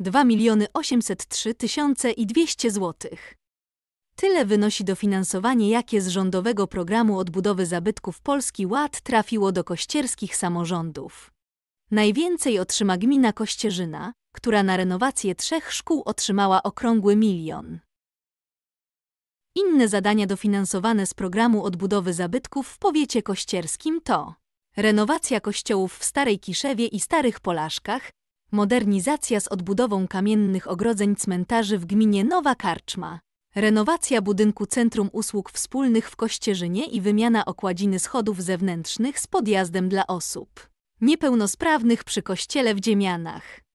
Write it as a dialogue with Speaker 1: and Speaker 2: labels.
Speaker 1: 2 miliony 803 tysiące i 200 złotych. Tyle wynosi dofinansowanie, jakie z rządowego programu odbudowy zabytków Polski Ład trafiło do kościerskich samorządów. Najwięcej otrzyma gmina Kościerzyna, która na renowację trzech szkół otrzymała okrągły milion. Inne zadania dofinansowane z programu odbudowy zabytków w powiecie kościerskim to renowacja kościołów w Starej Kiszewie i Starych Polaszkach, Modernizacja z odbudową kamiennych ogrodzeń cmentarzy w gminie Nowa Karczma. Renowacja budynku Centrum Usług Wspólnych w Kościerzynie i wymiana okładziny schodów zewnętrznych z podjazdem dla osób niepełnosprawnych przy kościele w Dziemianach.